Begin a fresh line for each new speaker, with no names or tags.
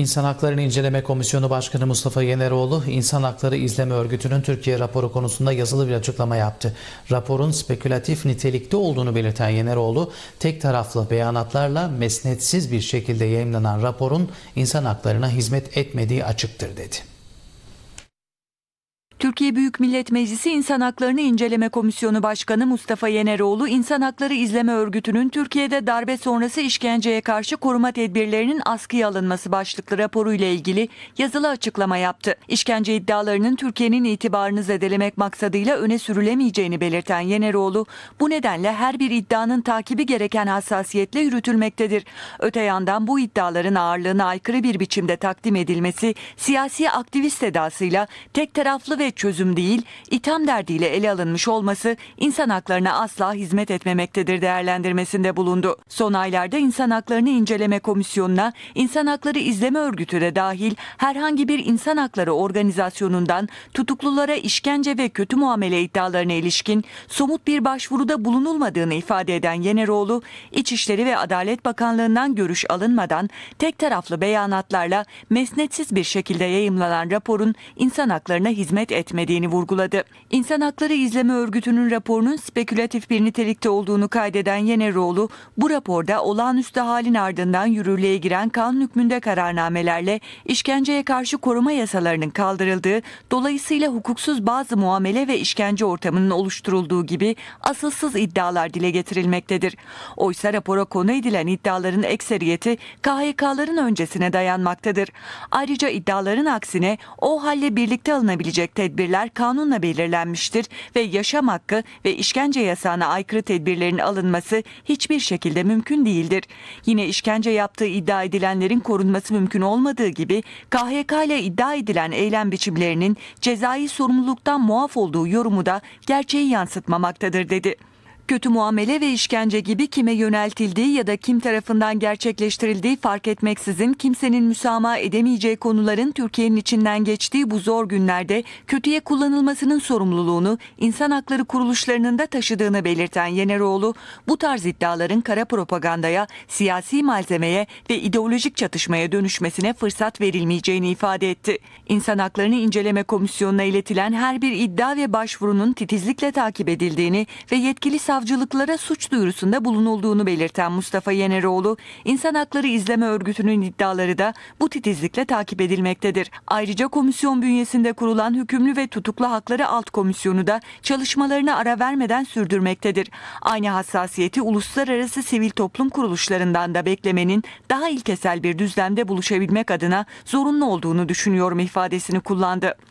İnsan Haklarını İnceleme Komisyonu Başkanı Mustafa Yeneroğlu, İnsan Hakları İzleme Örgütü'nün Türkiye raporu konusunda yazılı bir açıklama yaptı. Raporun spekülatif nitelikte olduğunu belirten Yeneroğlu, tek taraflı beyanatlarla mesnetsiz bir şekilde yayınlanan raporun insan haklarına hizmet etmediği açıktır dedi.
Türkiye Büyük Millet Meclisi İnsan Haklarını İnceleme Komisyonu Başkanı Mustafa Yeneroğlu, İnsan Hakları İzleme Örgütü'nün Türkiye'de darbe sonrası işkenceye karşı koruma tedbirlerinin askıya alınması başlıklı raporu ile ilgili yazılı açıklama yaptı. İşkence iddialarının Türkiye'nin itibarını zedelemek maksadıyla öne sürülemeyeceğini belirten Yeneroğlu, bu nedenle her bir iddianın takibi gereken hassasiyetle yürütülmektedir. Öte yandan bu iddiaların ağırlığına aykırı bir biçimde takdim edilmesi, siyasi aktivist edasıyla tek taraflı ve çözüm değil, itham derdiyle ele alınmış olması insan haklarına asla hizmet etmemektedir değerlendirmesinde bulundu. Son aylarda insan Haklarını inceleme Komisyonu'na insan Hakları izleme Örgütü de dahil herhangi bir insan hakları organizasyonundan tutuklulara işkence ve kötü muamele iddialarına ilişkin somut bir başvuruda bulunulmadığını ifade eden Yeneroğlu, İçişleri ve Adalet Bakanlığı'ndan görüş alınmadan tek taraflı beyanatlarla mesnetsiz bir şekilde yayımlanan raporun insan haklarına hizmet etmediğini vurguladı. İnsan Hakları İzleme Örgütü'nün raporunun spekülatif bir nitelikte olduğunu kaydeden Yeneroğlu, bu raporda olağanüstü halin ardından yürürlüğe giren kanun hükmünde kararnamelerle işkenceye karşı koruma yasalarının kaldırıldığı, dolayısıyla hukuksuz bazı muamele ve işkence ortamının oluşturulduğu gibi asılsız iddialar dile getirilmektedir. Oysa rapora konu edilen iddiaların ekseriyeti KHK'ların öncesine dayanmaktadır. Ayrıca iddiaların aksine o halle birlikte alınabilecek tedbirler tedbirler kanunla belirlenmiştir ve yaşam hakkı ve işkence yasağına aykırı tedbirlerin alınması hiçbir şekilde mümkün değildir. Yine işkence yaptığı iddia edilenlerin korunması mümkün olmadığı gibi KHK ile iddia edilen eylem biçimlerinin cezai sorumluluktan muaf olduğu yorumu da gerçeği yansıtmamaktadır dedi kötü muamele ve işkence gibi kime yöneltildiği ya da kim tarafından gerçekleştirildiği fark etmeksizin kimsenin müsamaha edemeyeceği konuların Türkiye'nin içinden geçtiği bu zor günlerde kötüye kullanılmasının sorumluluğunu insan hakları kuruluşlarının da taşıdığını belirten Yeneroğlu, bu tarz iddiaların kara propagandaya, siyasi malzemeye ve ideolojik çatışmaya dönüşmesine fırsat verilmeyeceğini ifade etti. İnsan Haklarını İnceleme Komisyonu'na iletilen her bir iddia ve başvurunun titizlikle takip edildiğini ve yetkili savcı savcılıklara suç duyurusunda bulunulduğunu belirten Mustafa Yeneroğlu, İnsan Hakları İzleme Örgütü'nün iddiaları da bu titizlikle takip edilmektedir. Ayrıca komisyon bünyesinde kurulan hükümlü ve tutuklu hakları alt komisyonu da çalışmalarını ara vermeden sürdürmektedir. Aynı hassasiyeti uluslararası sivil toplum kuruluşlarından da beklemenin daha ilkesel bir düzlemde buluşabilmek adına zorunlu olduğunu düşünüyorum ifadesini kullandı.